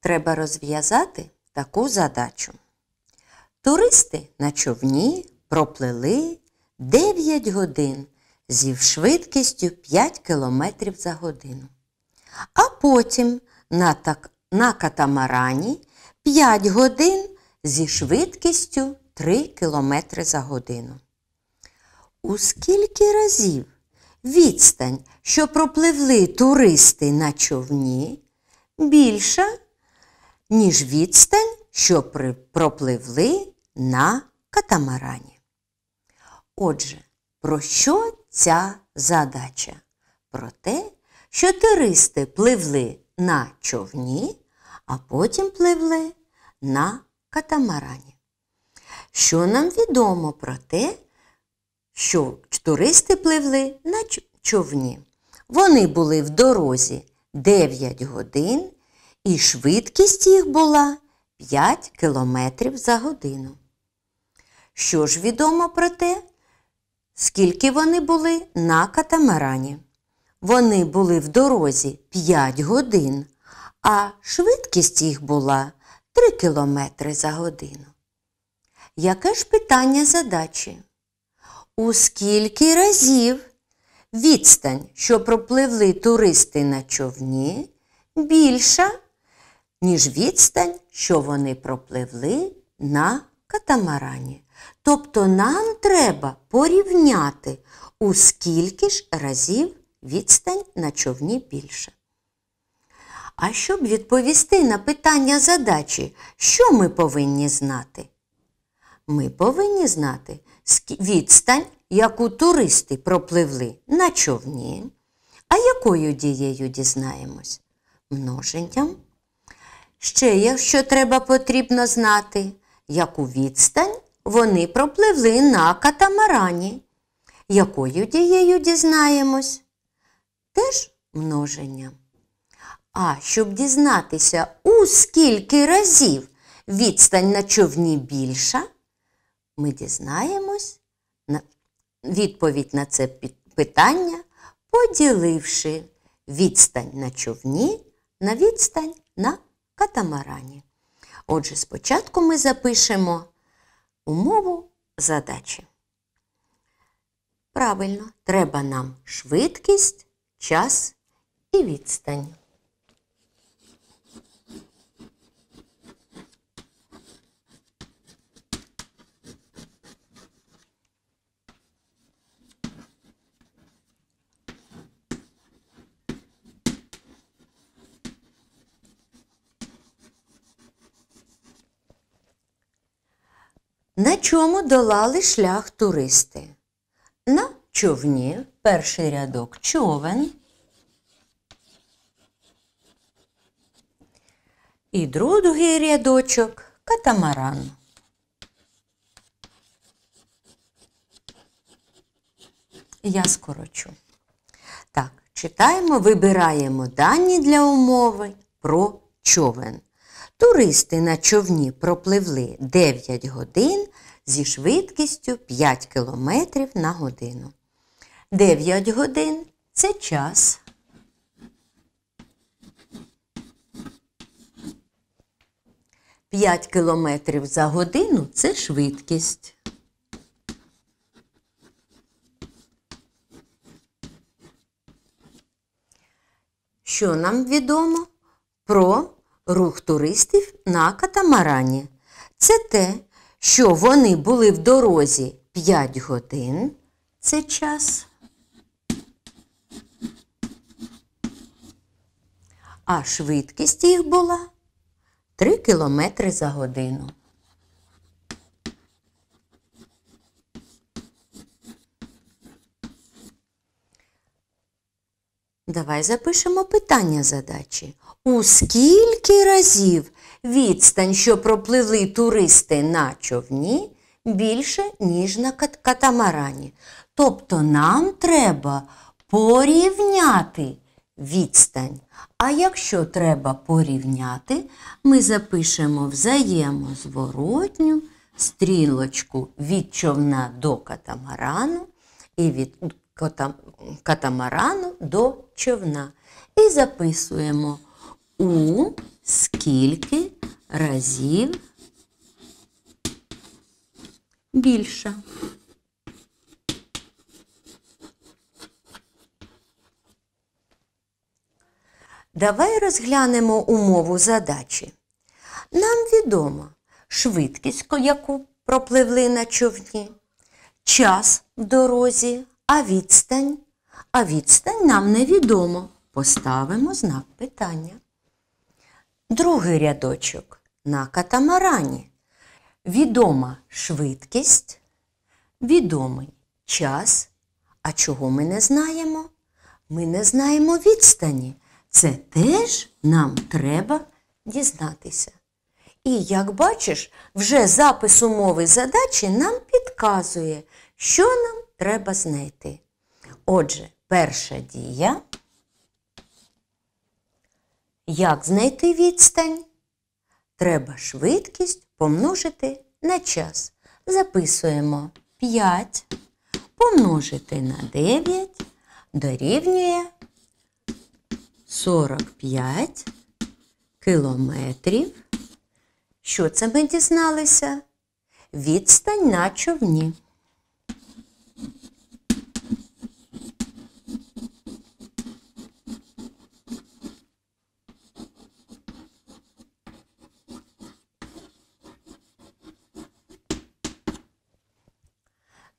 Треба розв'язати таку задачу. Туристи на човні проплили 9 годин зі швидкістю 5 км за годину. А потім на, так, на катамарані 5 годин зі швидкістю 3 км за годину. У скільки разів відстань, що пропливли туристи на човні, більша ніж відстань, що пропливли на катамарані. Отже, про що ця задача? Про те, що туристи пливли на човні, а потім пливли на катамарані. Що нам відомо про те, що туристи пливли на човні? Вони були в дорозі 9 годин і швидкість їх була 5 км за годину. Що ж відомо про те, скільки вони були на катамарані? Вони були в дорозі 5 годин, а швидкість їх була 3 км за годину. Яке ж питання задачі? У скільки разів відстань, що пропливли туристи на човні, більша ніж відстань, що вони пропливли на катамарані. Тобто нам треба порівняти, у скільки ж разів відстань на човні більше. А щоб відповісти на питання задачі, що ми повинні знати? Ми повинні знати відстань, яку туристи пропливли на човні, а якою дією дізнаємось множенням Ще є, що треба потрібно знати, яку відстань вони пропливли на катамарані, якою дією дізнаємось, теж множення. А щоб дізнатися, у скільки разів відстань на човні більша, ми дізнаємось відповідь на це питання, поділивши відстань на човні на відстань на катамарані. Отже, спочатку ми запишемо умову задачі. Правильно, треба нам швидкість, час і відстань. На чому долали шлях туристи? На човні перший рядок човен. І другий рядочок катамаран. Я скорочу. Так, читаємо, вибираємо дані для умови про човен. Туристи на човні пропливли 9 годин зі швидкістю 5 км на годину. 9 годин це час. П'ять кілометрів за годину це швидкість. Що нам відомо про рух туристів на катамарані. Це те, що вони були в дорозі 5 годин. Це час. А швидкість їх була 3 кілометри за годину. Давай запишемо питання задачі. У скільки разів відстань, що пропливли туристи на човні, більше, ніж на катамарані? Тобто нам треба порівняти відстань. А якщо треба порівняти, ми запишемо взаємозворотню стрілочку від човна до катамарану і від катамарану до човна. І записуємо у скільки разів більше? Давай розглянемо умову задачі. Нам відомо швидкість, яку пропливли на човні, час в дорозі, а відстань? А відстань нам невідомо. Поставимо знак питання. Другий рядочок на катамарані. Відома швидкість, відомий час. А чого ми не знаємо? Ми не знаємо відстані. Це теж нам треба дізнатися. І, як бачиш, вже запис умови задачі нам підказує, що нам треба знайти? Отже, перша дія. Як знайти відстань? Треба швидкість помножити на час. Записуємо 5 помножити на 9 дорівнює 45 кілометрів. Що це ми дізналися? Відстань на човні.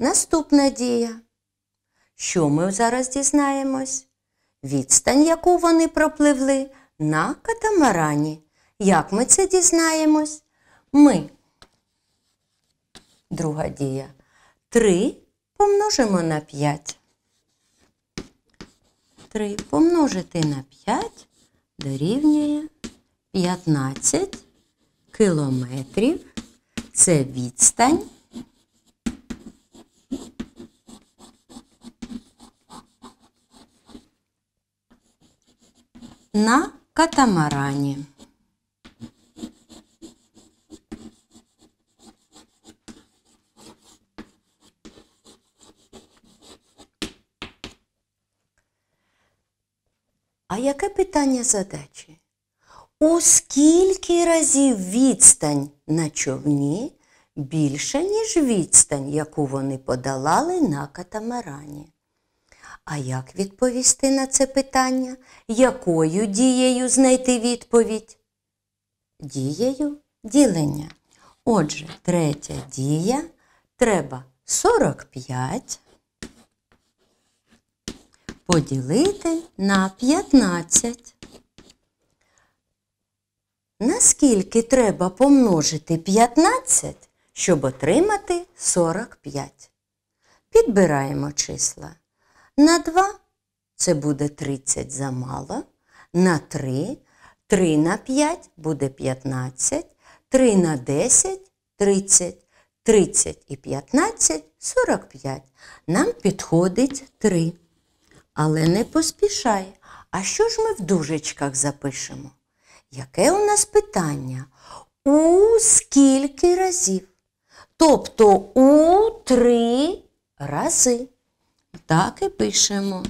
Наступна дія. Що ми зараз дізнаємось? Відстань, яку вони пропливли на катамарані. Як ми це дізнаємось? Ми. Друга дія. 3 помножимо на 5. Три помножити на 5 дорівнює 15 кілометрів. Це відстань. на катамарані. А яке питання задачі? У скільки разів відстань на човні більша, ніж відстань, яку вони подолали на катамарані? А як відповісти на це питання? Якою дією знайти відповідь? Дією ділення. Отже, третя дія треба 45 поділити на 15. Наскільки треба помножити 15, щоб отримати 45? Підбираємо числа на два це буде 30 замало. На три, 3 на 5 буде 15, 3 на 10 30, 30 і 15 45. Нам підходить 3. Але не поспішай. А що ж ми в дужечках запишемо? Яке у нас питання? У скільки разів? Тобто у три рази. Так і пишемо.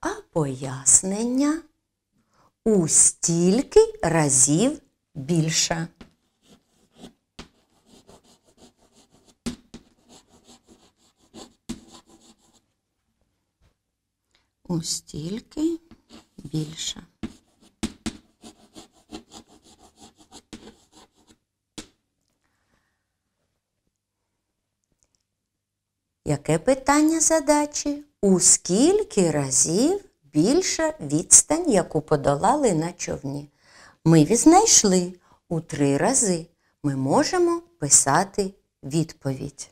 А пояснення у стільки разів більше. У стільки більше. Яке питання задачі? У скільки разів більша відстань, яку подолали на човні? Ми візнайшли у три рази. Ми можемо писати відповідь.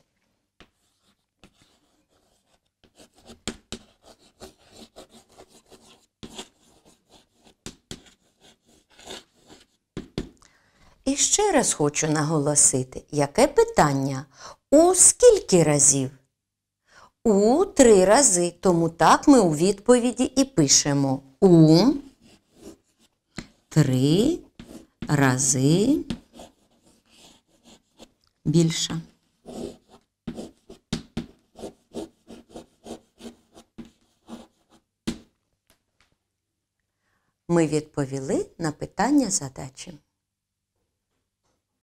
І ще раз хочу наголосити, яке питання? У скільки разів у три рази. Тому так ми у відповіді і пишемо У три рази більша. Ми відповіли на питання задачі.